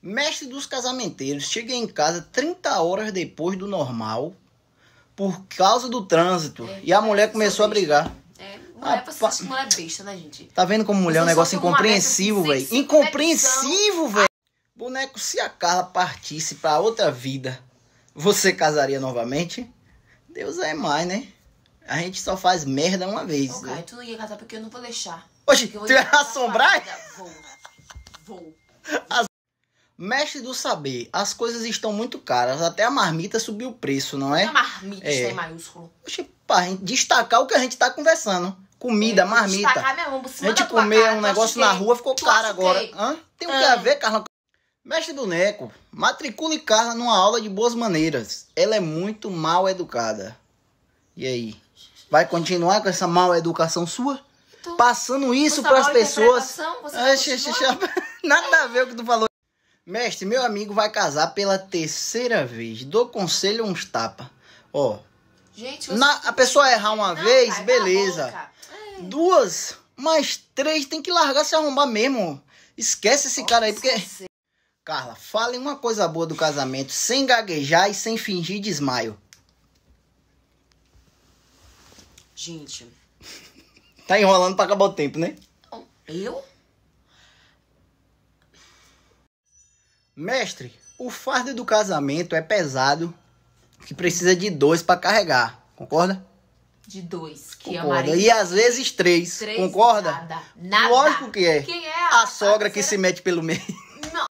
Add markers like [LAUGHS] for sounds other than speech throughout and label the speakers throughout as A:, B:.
A: Mestre dos casamenteiros chega em casa 30 horas depois do normal por causa do trânsito. É, e a mulher é, começou a brigar. É, mulher, ah, é pa... mulher é besta, né, gente? Tá vendo como mulher é um negócio incompreensível, velho? Incompreensível, velho! Boneco, se a Carla partisse pra outra vida, você casaria novamente? Deus é mais, né? A gente só faz merda uma vez. Ok, né? tu não ia casar porque eu não vou deixar. Oxe, tu ia assombrar? Vou. Vou. [LAUGHS] Mestre do saber, as coisas estão muito caras. Até a marmita subiu o preço, não é? é, é. é a marmita é. sem maiúsculo. Poxa, pá, destacar o que a gente está conversando. Comida, é, marmita. Destacar minha mão, a gente comer um negócio na rua ficou caro agora. Hã? Tem o um que a ah. ver, Carla? Mestre do Neco, matricule Carla numa aula de boas maneiras. Ela é muito mal educada. E aí? Vai continuar com essa mal educação sua? Passando isso tá para as pessoas. Você [LAUGHS] nada a ver o que tu falou. Mestre, meu amigo vai casar pela terceira vez. Dou conselho uns tapa. Ó. Gente, na, a pessoa errar uma não, vez, beleza. É. Duas, mas três, tem que largar se arrombar mesmo. Esquece esse Nossa, cara aí, porque. Sim. Carla, fale uma coisa boa do casamento, sem gaguejar e sem fingir desmaio. Gente. tá enrolando pra acabar o tempo, né? Eu? Mestre, o fardo do casamento é pesado, que precisa de dois para carregar, concorda? De dois, que concorda. é uma. E às vezes três, três concorda? Nada, nada. Lógico que é. Quem é a, a sogra que se mete pelo meio. Não.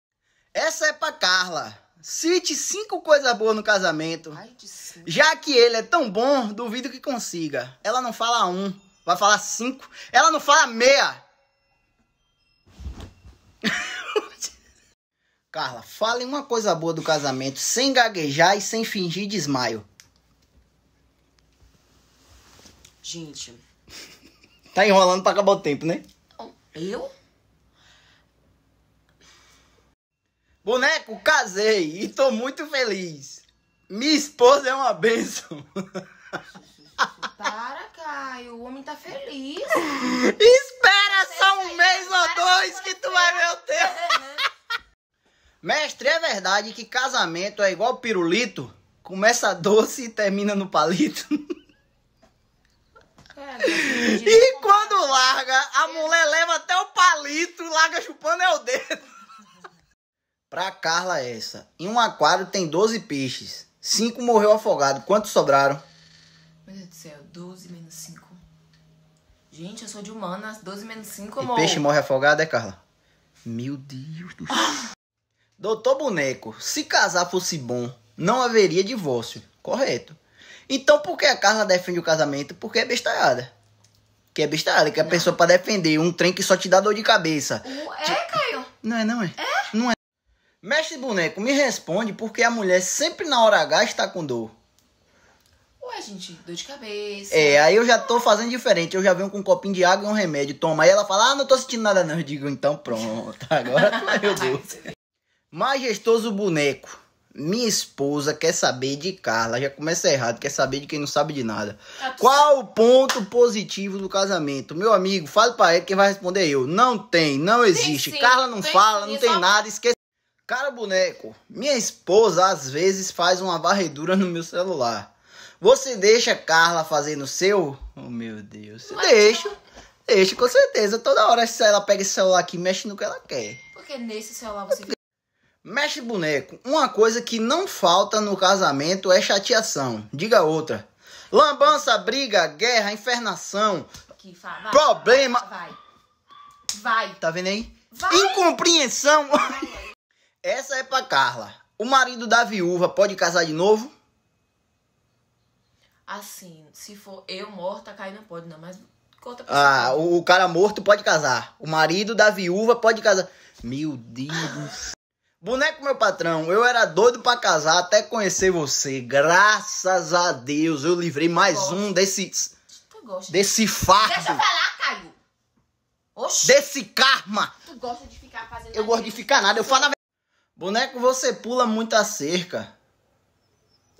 A: Essa é para Carla. Cite cinco coisas boas no casamento. Ai, de Já que ele é tão bom, duvido que consiga. Ela não fala um, vai falar cinco. Ela não fala meia. [LAUGHS] Carla, fale uma coisa boa do casamento, sem gaguejar e sem fingir desmaio. Gente. tá enrolando pra acabar o tempo, né? Eu? Boneco, casei e tô muito feliz. Minha esposa é uma benção. Para, Caio. O homem tá feliz. [LAUGHS] Isso verdade que casamento é igual pirulito? Começa doce e termina no palito. [LAUGHS] É, e quando larga, a mulher leva até o palito, larga chupando é o dedo. [LAUGHS] pra Carla é essa. Em um aquário tem 12 peixes. 5 morreu afogado. Quantos sobraram? Meu Deus do céu, 12 menos 5. Gente, eu sou de humanas. 12 menos 5, morreu. peixe morre afogado, é, Carla? Meu Deus do céu. [LAUGHS] Doutor Boneco, se casar fosse bom, não haveria divórcio. Correto. Então por que a Carla defende o casamento? Porque é bestalhada. Que é bestalhada, que é a pessoa para defender um trem que só te dá dor de cabeça. Uh, é, Caio? Não é, não é? É? Não é. Mestre Boneco, me responde por que a mulher sempre na hora H está com dor. Ué, gente, dor de cabeça. É, aí eu já tô fazendo diferente. Eu já venho com um copinho de água e um remédio. Toma. Aí ela fala, ah, não tô sentindo nada não. Eu digo, então pronto. [LAUGHS] Agora tu meu Deus. [LAUGHS] Majestoso boneco. Minha esposa quer saber de Carla. Já começa errado, quer saber de quem não sabe de nada. Tá Qual o ponto positivo do casamento? Meu amigo, fala para ele quem vai responder eu. Não tem, não existe. Sim, sim. Carla não tem, fala, sim. não tem nada, esquece. Cara boneco, minha esposa às vezes faz uma varredura no meu celular. Você deixa Carla fazer no seu? Oh meu Deus. Mas então- Deixa, com certeza. Toda hora ela pega esse celular aqui e mexe no que ela quer. Porque nesse celular você é Mestre boneco, uma coisa que não falta no casamento é chateação. Diga outra. Lambança, briga, guerra, infernação. vai, problema. Vai. Vai. Tá vendo aí? Vai. Incompreensão. Essa é pra Carla. O marido da viúva pode casar de novo? Assim, se for eu morta, cai não pode, não. Mas Ah, o cara morto pode casar. O marido da viúva pode casar. Meu Deus do céu. Boneco, meu patrão, eu era doido para casar até conhecer você. Graças a Deus, eu livrei mais um desse. Tu gosta. Desse fardo. Deixa eu falar, Caio. Oxi. Desse karma. Tu gosta de ficar fazendo. Eu gosto de ficar nada. Eu falo a Boneco, você pula muita cerca.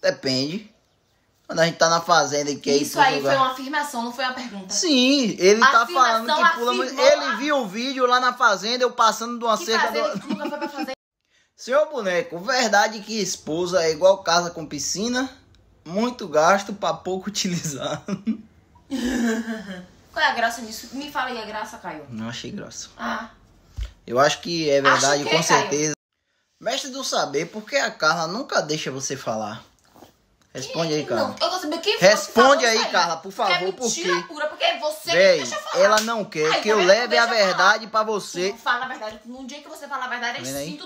A: Depende. Quando a gente tá na fazenda e quer Isso aí lugar. foi uma afirmação, não foi uma pergunta. Sim, ele a tá falando que pula muito. Ele viu o vídeo lá na fazenda, eu passando de uma que cerca. Fazenda, do... nunca foi pra fazenda. Senhor boneco, verdade que esposa é igual casa com piscina? Muito gasto para pouco [LAUGHS] utilizar. [LAUGHS] Qual é a graça disso? Me fala aí a graça, Caio. Não achei graça. Ah. Eu acho que é verdade, que, com certeza. Caio? Mestre do saber, porque a Carla nunca deixa você falar. Responde aí, Carla. Não, eu vou saber quem foi Responde que aí, aí, Carla, por favor, por quê? pura, porque é você Véi, que deixa falar. Ela não quer que eu leve a verdade para você. Não fala a verdade. Num dia que você fala a verdade, tá eu sinto